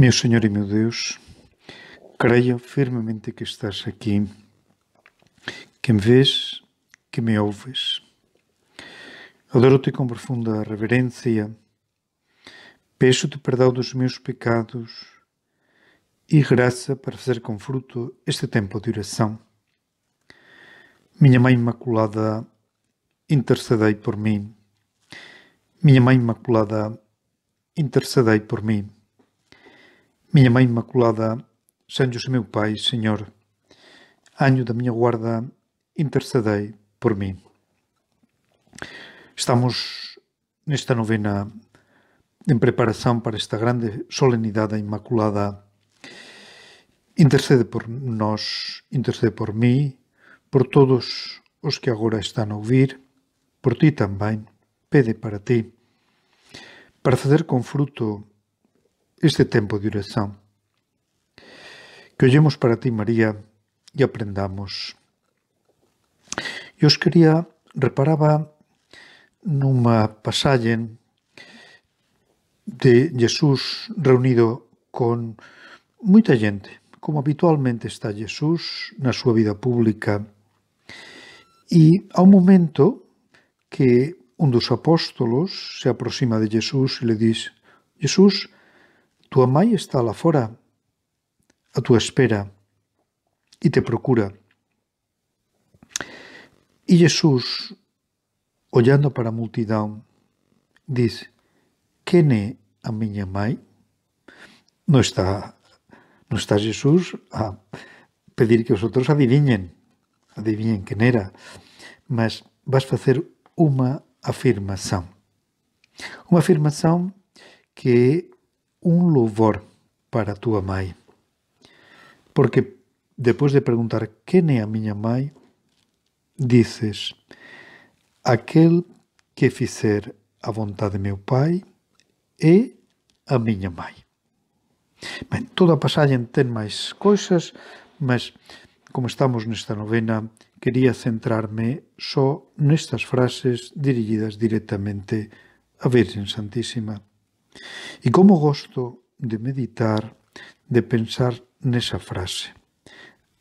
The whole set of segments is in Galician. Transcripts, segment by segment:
Meu Senhor e meu Deus, creio firmemente que estás aqui, que me vês, que me ouves. Adoro-te com profunda reverência. Peço-te perdão dos meus pecados e graça para fazer com fruto este tempo de oração. Minha Mãe Imaculada, intercedei por mim. Minha Mãe Imaculada, intercedei por mim. Minha Mãe Imaculada, São José meu Pai, Senhor, anjo da minha guarda, intercedei por mim. Estamos nesta novena em preparação para esta grande solenidade Imaculada. Intercede por nós, intercede por mim, por todos os que agora estão a ouvir, por ti também, pede para ti, para ceder com fruto este tempo de oración. Que olhemos para ti, María, e aprendamos. Eu os quería, reparaba numa pasalle de Jesús reunido con moita xente, como habitualmente está Jesús na súa vida pública. E a un momento que un dos apóstolos se aproxima de Jesús e le diz Jesús, Tua mãe está lá fora, à tua espera, e te procura. E Jesus, olhando para a multidão, diz: Quem é a minha mãe? Não está, não está Jesus a pedir que os outros adivinhem, adivinhem quem era, mas vais fazer uma afirmação. Uma afirmação que é un louvor para a túa mãe. Porque depois de preguntar quen é a miña mãe, dices, aquel que fizer a vontade de meu pai é a miña mãe. Ben, toda a passagem ten máis cousas, mas como estamos nesta novena, quería centrarme só nestas frases dirigidas directamente a Virgen Santísima. E como gosto de meditar, de pensar nesa frase.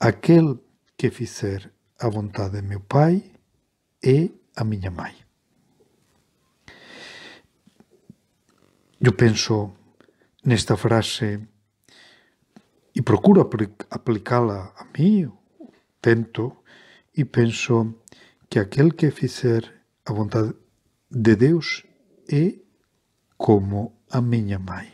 Aquel que fizer a vontade de meu pai e a miña mãe. Eu penso nesta frase e procuro aplicala a mí, tento, e penso que aquel que fizer a vontade de Deus é como a miña mãe.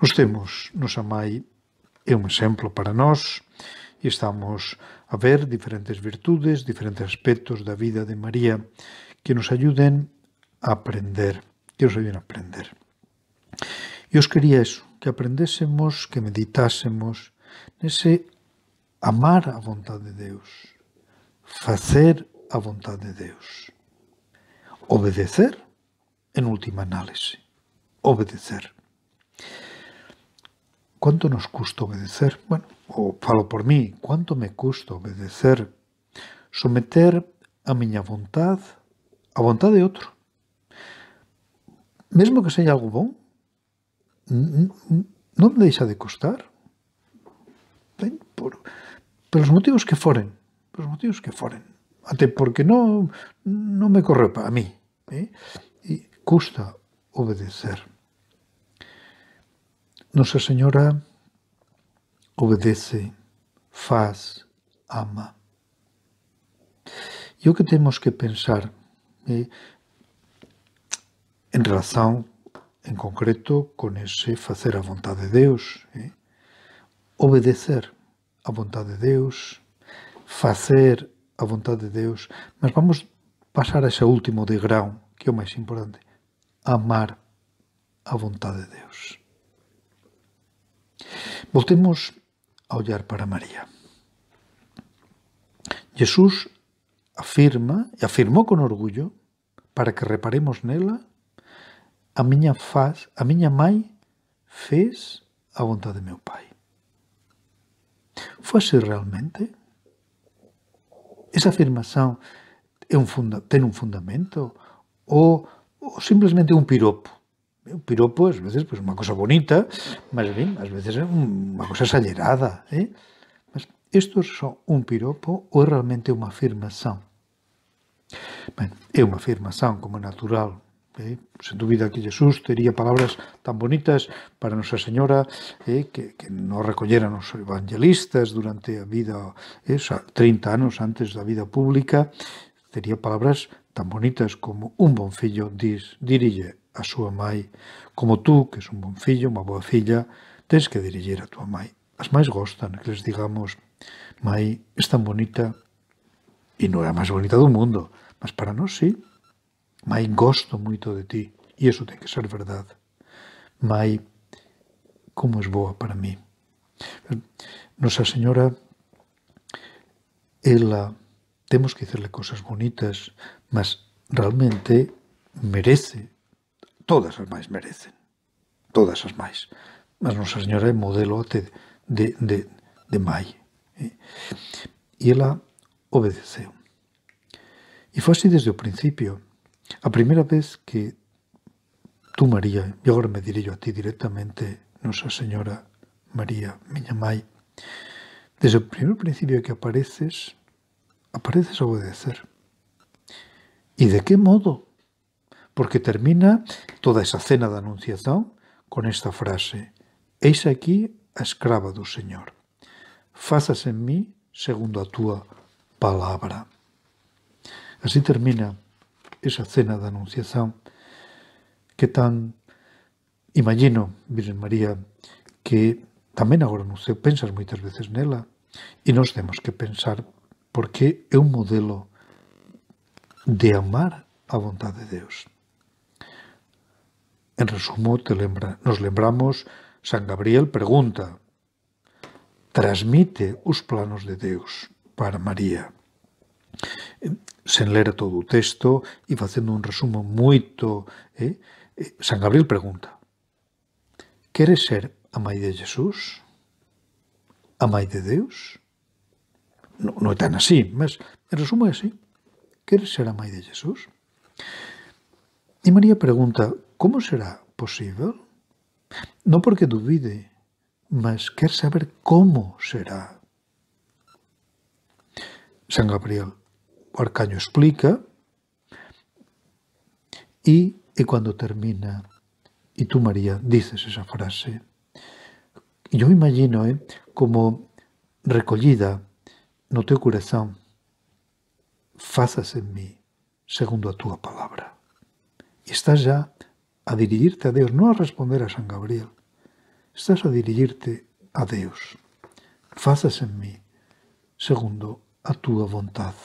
Nos temos, nosa mãe é un exemplo para nós e estamos a ver diferentes virtudes, diferentes aspectos da vida de María que nos ayuden a aprender, que nos ayuden a aprender. E os quería eso, que aprendésemos, que meditásemos nese amar a vontade de Deus, facer a vontade de Deus, obedecer en última análise, obedecer. ¿Cuánto nos custa obedecer? Bueno, o falo por mí, ¿cuánto me custa obedecer? Someter a miña vontade a vontade de outro. Mesmo que seja algo bom, non me deixa de costar. Ben, por, pelos motivos que foren, pelos motivos que foren. Até porque non, non me corre para mí. Eh? custa obedecer. Nossa Senhora obedece, faz, ama. E o que temos que pensar é, em relação, em concreto, com esse fazer a vontade de Deus, é, obedecer a vontade de Deus, fazer a vontade de Deus, mas vamos passar a esse último degrau, que é o mais importante, amar a vontade de Deus. Voltemos a olhar para Maria. Jesús afirma e afirmou con orgullo para que reparemos nela a miña faz, a miña mãe fez a vontade de meu pai. Foi así realmente? Esa afirmação é un funda, ten un fundamento ou o simplemente un piropo. Un piropo a veces pues, una cosa bonita, más bien, a veces es una cosa exagerada. ¿eh? Estos son un piropo o realmente una afirmación es una una afirmación como natural. Eh? duda pues, que Jesús tenía palabras tan bonitas para Nuestra Señora ¿eh? que, no recogieran los evangelistas durante la vida, eh? 30 años antes de la vida pública, tenía palabras tan bonitas como un bon fillo, dis, dirille a súa mai, como tú, que és un bon fillo, unha boa filla, tens que dirigir a túa mai. As máis gostan que les digamos, mai, é tan bonita, e non é a máis bonita do mundo, mas para nós sí. Mai, gosto moito de ti, e eso ten que ser verdade. Mai, como es boa para mí. Nosa Señora, ela temos que dicerle cosas bonitas, mas realmente merece, todas as máis merecen, todas as máis. Mas Nosa Señora é modelo até de, de, de mai. Eh. E ela obedeceu. E foi así desde o principio. A primeira vez que tú, María, e agora me diré a ti directamente, Nosa Señora María, miña mai, desde o primeiro principio que apareces, apareces a obedecer. ¿Y de qué modo? Porque termina toda esa cena de anunciación con esta frase, Eis aquí a escrava do Señor. Fazas en mí segundo a tua palabra. Así termina esa cena de anunciación que tan, imagino, Virgen María, que tamén agora non sei, pensas moitas veces nela e nos temos que pensar porque é un modelo de amar a vontade de Deus. En resumo, te lembra, nos lembramos, San Gabriel pregunta, transmite os planos de Deus para María. Sen ler todo o texto e facendo un resumo moito, eh, eh San Gabriel pregunta, queres ser a mãe de Jesús? A mãe de Deus? no, no tan así, mas en resumen es así. Queres ser de Jesús? Y María pregunta, ¿cómo será posible? No porque duvide, mas quer saber cómo será. San Gabriel o Arcaño explica y, y cuando termina, y tú María dices esa frase. Yo me imagino eh, como recollida no teu coração, faça-se em mim segundo a tua palavra. E estás já a dirigirte a Deus, não a responder a San Gabriel. Estás a dirigirte a Deus. Faça-se em mim segundo a tua vontade.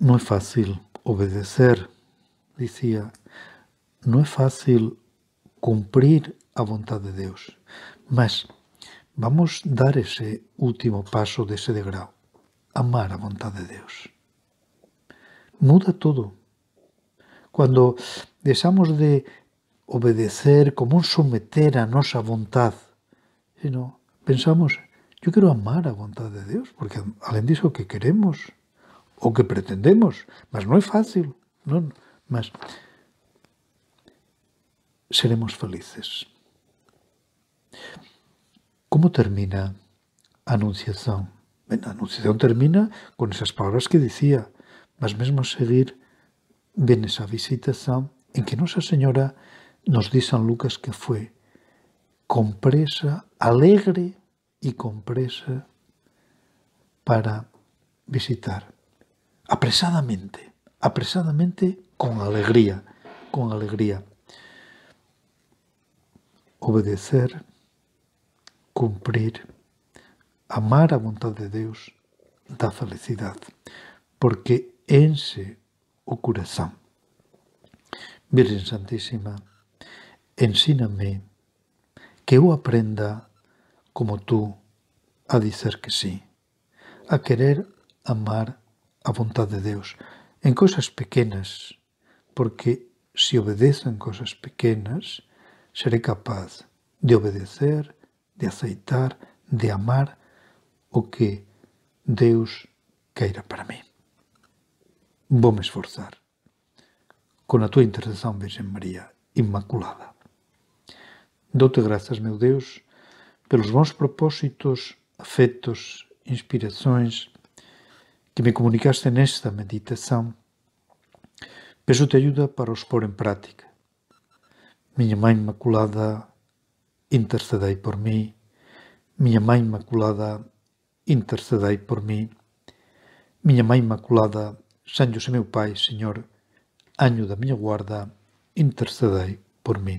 Não é fácil obedecer, dizia, não é fácil cumprir a vontade de Deus, mas Vamos a dar ese último paso de ese degrado. amar a voluntad de Dios. Muda todo. Cuando dejamos de obedecer como un someter a nuestra voluntad, pensamos, yo quiero amar a voluntad de Dios, porque al diso que queremos, o que pretendemos, mas no es fácil, mas seremos felices. ¿Cómo termina Anunciación? La Anunciación termina con esas palabras que decía, mas mesmo seguir ven esa visitación en que Nuestra Señora nos dice San Lucas que fue compresa, alegre y compresa para visitar apresadamente, apresadamente con alegría, con alegría. Obedecer Cumplir, amar a voluntad de Dios da felicidad, porque ense o corazón. Virgen Santísima, ensíname que yo aprenda como tú, a decir que sí, a querer amar a voluntad de Dios en cosas pequeñas, porque si obedezco en cosas pequeñas, seré capaz de obedecer de aceitar, de amar o que Deus queira para mim. Vou-me esforçar com a tua intercessão, Virgem Maria Imaculada. Dou-te graças, meu Deus, pelos bons propósitos, afetos, inspirações que me comunicaste nesta meditação. Peço-te ajuda para os pôr em prática. Minha Mãe Imaculada, intercedei por mí. Miña Mãe Imaculada, intercedei por mí. Miña Mãe Imaculada, San José meu Pai, Señor, año da miña guarda, intercedei por mí.